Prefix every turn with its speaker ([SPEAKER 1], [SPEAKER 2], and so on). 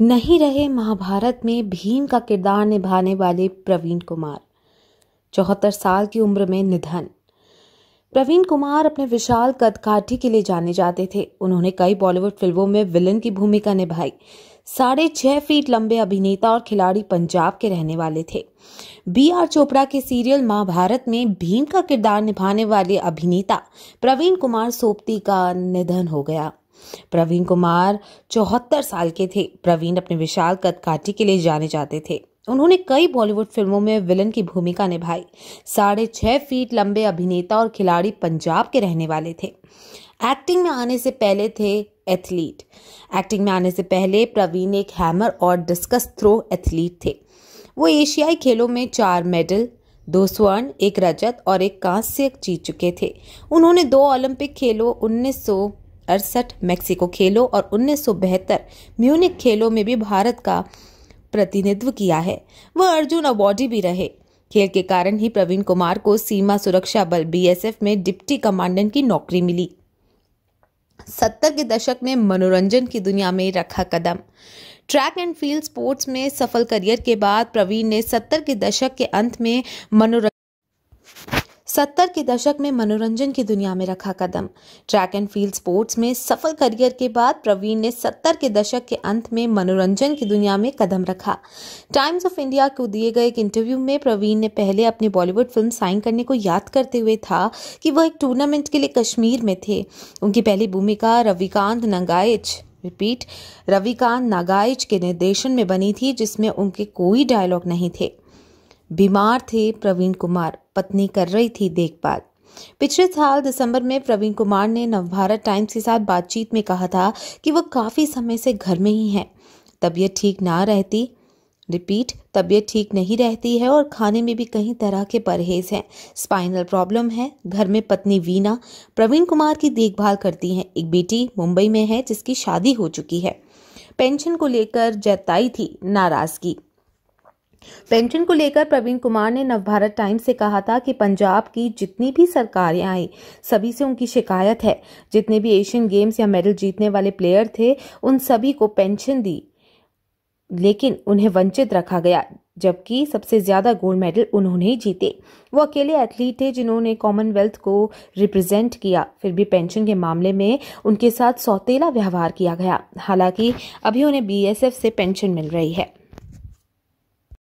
[SPEAKER 1] नहीं रहे महाभारत में भीम का किरदार निभाने वाले प्रवीण कुमार चौहत्तर साल की उम्र में निधन प्रवीण कुमार अपने विशाल कदकाठी के लिए जाने जाते थे उन्होंने कई बॉलीवुड फिल्मों में विलन की भूमिका निभाई साढ़े छह फीट लंबे अभिनेता और खिलाड़ी पंजाब के रहने वाले थे बी आर चोपड़ा के सीरियल महाभारत में भीम का किरदार निभाने वाले अभिनेता प्रवीण कुमार सोपती का निधन हो गया प्रवीण कुमार चौहत्तर साल के थे प्रवीण अपने विशाल कदकाठी के लिए जाने जाते थे उन्होंने कई बॉलीवुड फिल्मों में विलन की भूमिका निभाई साढ़े छह फीट लंबे अभिनेता और खिलाड़ी पंजाब के रहने वाले थे एक्टिंग में आने से पहले थे एथलीट एक्टिंग में आने से पहले प्रवीण एक हैमर और डिस्कस थ्रो एथलीट थे वो एशियाई खेलों में चार मेडल दो स्वर्ण एक रजत और एक कांस्य जीत चुके थे उन्होंने दो ओलंपिक खेलों उन्नीस अड़सठ मैक्सिको खेलों और उन्नीस म्यूनिक खेलों में भी भारत का प्रतिनिधित्व किया है वह अर्जुन अवार्डी भी रहे खेल के कारण ही प्रवीण कुमार को सीमा सुरक्षा बल बीएसएफ में डिप्टी कमांडेंट की नौकरी मिली सत्तर के दशक में मनोरंजन की दुनिया में रखा कदम ट्रैक एंड फील्ड स्पोर्ट्स में सफल करियर के बाद प्रवीण ने सत्तर के दशक के अंत में मनोरंजन सत्तर के दशक में मनोरंजन की दुनिया में रखा कदम ट्रैक एंड फील्ड स्पोर्ट्स में सफल करियर के बाद प्रवीण ने सत्तर के दशक के अंत में मनोरंजन की दुनिया में कदम रखा टाइम्स ऑफ इंडिया को दिए गए एक इंटरव्यू में प्रवीण ने पहले अपनी बॉलीवुड फिल्म साइन करने को याद करते हुए था कि वह एक टूर्नामेंट के लिए कश्मीर में थे उनकी पहली भूमिका रविकांत नंगाइच रिपीट रविकांत नागाइच के निर्देशन में बनी थी जिसमें उनके कोई डायलॉग नहीं थे बीमार थे प्रवीण कुमार पत्नी कर रही थी देखभाल पिछले साल दिसंबर में प्रवीण कुमार ने नवभारत टाइम्स के साथ बातचीत में कहा था कि वह काफ़ी समय से घर में ही हैं तबीयत ठीक ना रहती रिपीट तबीयत ठीक नहीं रहती है और खाने में भी कई तरह के परहेज हैं स्पाइनल प्रॉब्लम है घर में पत्नी वीना प्रवीण कुमार की देखभाल करती हैं एक बेटी मुंबई में है जिसकी शादी हो चुकी है पेंशन को लेकर जताई थी नाराजगी पेंशन को लेकर प्रवीण कुमार ने नवभारत टाइम्स से कहा था कि पंजाब की जितनी भी सरकारें आई सभी से उनकी शिकायत है जितने भी एशियन गेम्स या मेडल जीतने वाले प्लेयर थे उन सभी को पेंशन दी लेकिन उन्हें वंचित रखा गया जबकि सबसे ज़्यादा गोल्ड मेडल उन्होंने ही जीते वो अकेले एथलीट थे जिन्होंने कॉमनवेल्थ को रिप्रेजेंट किया फिर भी पेंशन के मामले में उनके साथ सौतेला व्यवहार किया गया हालांकि अभी उन्हें बीएसएफ से पेंशन मिल रही है